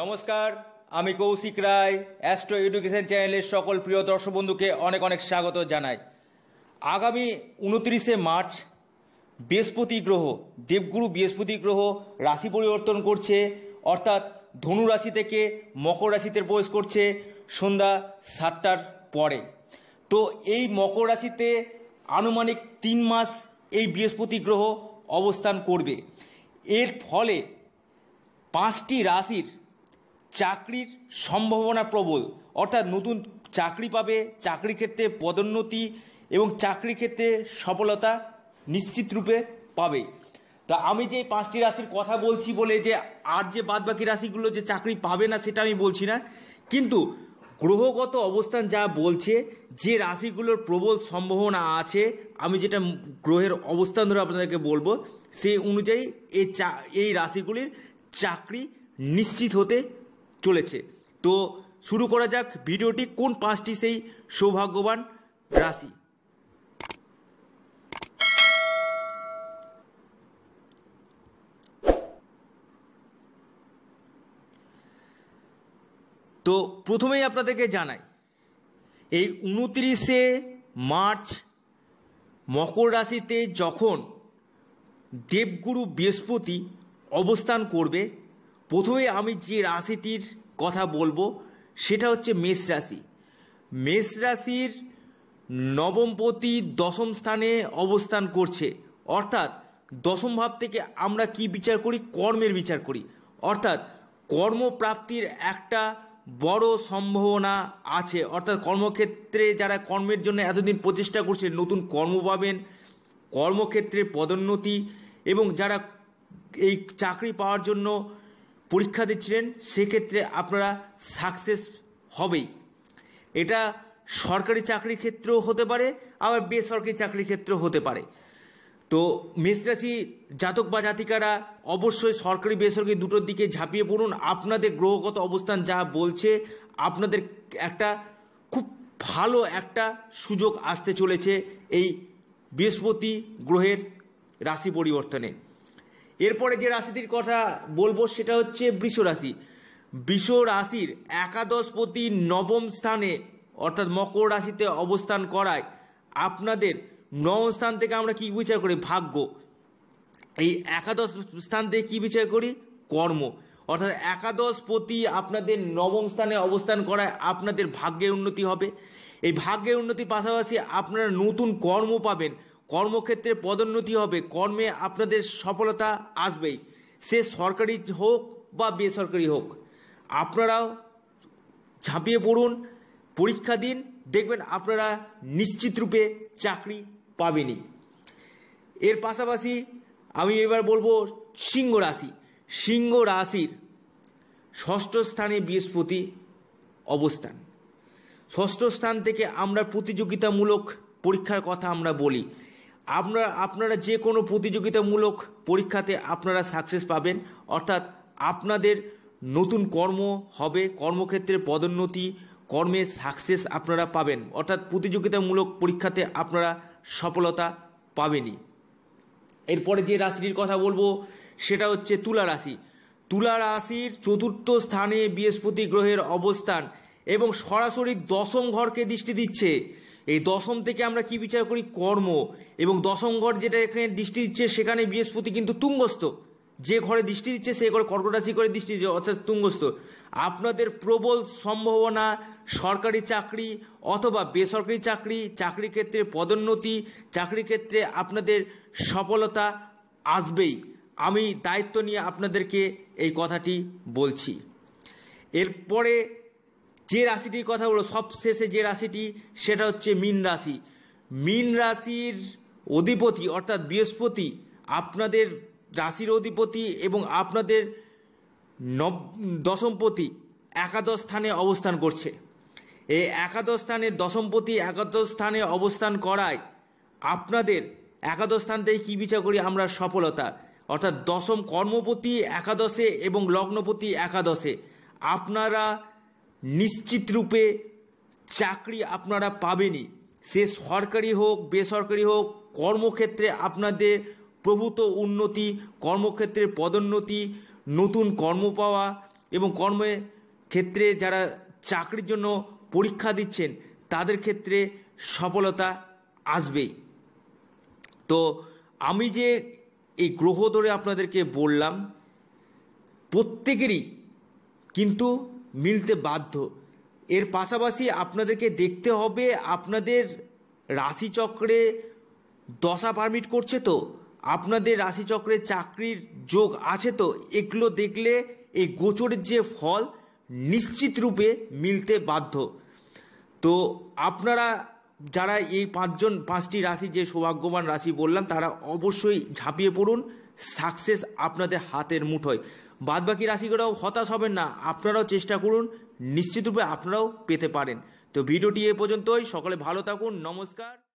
নমস্কার আমি কৌশিক রায় astro education চ্যানেলের সকল প্রিয় দর্শক বন্ধুকে অনেক অনেক স্বাগত জানাই আগামী উনত্রিশে মার্চ বৃহস্পতি গ্রহ দেবগুরু বৃহস্পতি গ্রহ রাশি পরিবর্তন করছে অর্থাৎ ধনু রাশি থেকে মকর রাশিতে প্রবেশ করছে সন্ধ্যা সাতটার পরে তো এই মকর রাশিতে আনুমানিক তিন মাস এই বৃহস্পতি গ্রহ অবস্থান করবে এর ফলে পাঁচটি রাশির চাকরির সম্ভাবনা প্রবল অর্থাৎ নতুন চাকরি পাবে চাকরি ক্ষেত্রে পদোন্নতি এবং চাকরি ক্ষেত্রে সফলতা নিশ্চিত রূপে পাবে তা আমি যে পাঁচটি রাশির কথা বলছি বলে যে আর যে বাদ বাকি রাশিগুলো যে চাকরি পাবে না সেটা আমি বলছি না কিন্তু গ্রহগত অবস্থান যা বলছে যে রাশিগুলোর প্রবল সম্ভাবনা আছে আমি যেটা গ্রহের অবস্থান ধরে আপনাদেরকে বলবো সেই অনুযায়ী এই চা এই রাশিগুলির চাকরি নিশ্চিত হতে চলেছে তো শুরু করা যাক ভিডিওটি কোন পাঁচটি সেই সৌভাগ্যবান রাশি তো প্রথমেই আপনাদেরকে জানাই এই উনত্রিশে মার্চ মকর রাশিতে যখন দেবগুরু বৃহস্পতি অবস্থান করবে প্রথমে আমি যে রাশিটির কথা বলবো সেটা হচ্ছে মেষ রাশি মেষ রাশির নবমপতি দশম স্থানে অবস্থান করছে অর্থাৎ দশম ভাব থেকে আমরা কি বিচার করি কর্মের বিচার করি অর্থাৎ কর্মপ্রাপ্তির একটা বড় সম্ভাবনা আছে অর্থাৎ কর্মক্ষেত্রে যারা কর্মের জন্য এতদিন প্রচেষ্টা করছে নতুন কর্ম পাবেন কর্মক্ষেত্রে পদোন্নতি এবং যারা এই চাকরি পাওয়ার জন্য পরীক্ষা দিচ্ছিলেন সেক্ষেত্রে আপনারা সাকসেস হবেই এটা সরকারি চাকরির ক্ষেত্রেও হতে পারে আবার বেসরকারি চাকরির ক্ষেত্রেও হতে পারে তো মেষরাশি জাতক বা জাতিকারা অবশ্যই সরকারি বেসরকারি দুটোর দিকে ঝাঁপিয়ে পড়ুন আপনাদের গ্রহগত অবস্থান যা বলছে আপনাদের একটা খুব ভালো একটা সুযোগ আসতে চলেছে এই বৃহস্পতি গ্রহের রাশি পরিবর্তনে এরপরে যে রাশিটির কথা বলবো সেটা হচ্ছে বৃষ রাশি বৃষ রাশির একাদশপতি নবম স্থানে অর্থাৎ মকর রাশিতে অবস্থান করায় আপনাদের নবম স্থান থেকে আমরা কি বিচার করি ভাগ্য এই একাদশ স্থান থেকে কী বিচার করি কর্ম অর্থাৎ একাদশ প্রতি আপনাদের নবম স্থানে অবস্থান করায় আপনাদের ভাগ্যের উন্নতি হবে এই ভাগ্যের উন্নতির পাশাপাশি আপনারা নতুন কর্ম পাবেন কর্মক্ষেত্রে পদোন্নতি হবে কর্মে আপনাদের সফলতা আসবেই সে সরকারি হোক বা বেসরকারি হোক আপনারাও ঝাঁপিয়ে পড়ুন পরীক্ষা দিন দেখবেন আপনারা নিশ্চিত রূপে চাকরি পাবেনি এর পাশাপাশি আমি এবার বলবো সিংহ রাশি সিংহ রাশির ষষ্ঠ স্থানে বৃহস্পতি অবস্থান ষষ্ঠ স্থান থেকে আমরা প্রতিযোগিতামূলক পরীক্ষার কথা আমরা বলি আপনারা আপনারা যে কোনো প্রতিযোগিতামূলক পরীক্ষাতে আপনারা সাকসেস পাবেন অর্থাৎ আপনাদের নতুন কর্ম হবে কর্মক্ষেত্রে পদোন্নতি কর্মে সাকসেস আপনারা পাবেন অর্থাৎ প্রতিযোগিতামূলক পরীক্ষাতে আপনারা সফলতা পাবেনই এরপরে যে রাশিটির কথা বলবো সেটা হচ্ছে তুলা রাশি তুলা রাশির চতুর্থ স্থানে বৃহস্পতি গ্রহের অবস্থান এবং সরাসরি দশম ঘরকে দৃষ্টি দিচ্ছে এই দশম থেকে আমরা কি বিচার করি কর্ম এবং দশম ঘর যেটা এখানে দৃষ্টি দিচ্ছে সেখানে বৃহস্পতি কিন্তু তুঙ্গস্থ যে ঘরে দৃষ্টি দিচ্ছে সে ঘরে কর্কটাশি করে দৃষ্টি দিচ্ছে অর্থাৎ তুঙ্গস্থ আপনাদের প্রবল সম্ভাবনা সরকারি চাকরি অথবা বেসরকারি চাকরি চাকরি ক্ষেত্রে পদোন্নতি চাকরি ক্ষেত্রে আপনাদের সফলতা আসবেই আমি দায়িত্ব নিয়ে আপনাদেরকে এই কথাটি বলছি এরপরে যে রাশিটির কথা সব সবশেষে যে রাশিটি সেটা হচ্ছে মিন রাশি মিন রাশির অধিপতি অর্থাৎ বৃহস্পতি আপনাদের রাশির অধিপতি এবং আপনাদের নব দশমপতি একাদশ স্থানে অবস্থান করছে এই একাদশ স্থানে দশমপতি একাদশ স্থানে অবস্থান করায় আপনাদের একাদশ স্থান থেকে কী বিচার করি আমরা সফলতা অর্থাৎ দশম কর্মপতি একাদশে এবং লগ্নপতি একাদশে আপনারা নিশ্চিত রূপে চাকরি আপনারা পাবেনই সে সরকারি হোক বেসরকারি হোক কর্মক্ষেত্রে আপনাদের প্রভূত উন্নতি কর্মক্ষেত্রে পদোন্নতি নতুন কর্ম পাওয়া এবং কর্মে ক্ষেত্রে যারা চাকরির জন্য পরীক্ষা দিচ্ছেন তাদের ক্ষেত্রে সফলতা আসবেই তো আমি যে এই গ্রহ ধরে আপনাদেরকে বললাম প্রত্যেকেরই কিন্তু মিলতে বাধ্য এর পাশাপাশি আপনাদেরকে দেখতে হবে আপনাদের রাশিচক্রে দশা পারমিট করছে তো আপনাদের রাশিচক্রে চাকরির যোগ আছে তো এগুলো দেখলে এই গোচরের যে ফল নিশ্চিত রূপে মিলতে বাধ্য তো আপনারা যারা এই পাঁচজন পাঁচটি রাশি যে সৌভাগ্যবান রাশি বললাম তারা অবশ্যই ঝাঁপিয়ে পড়ুন সাকসেস আপনাদের হাতের মুঠোয় বাদ বাকি রাশিগুলোও হতাশ হবেন না আপনারাও চেষ্টা করুন নিশ্চিতরূপে আপনারাও পেতে পারেন তো ভিডিওটি এ পর্যন্তই সকলে ভালো থাকুন নমস্কার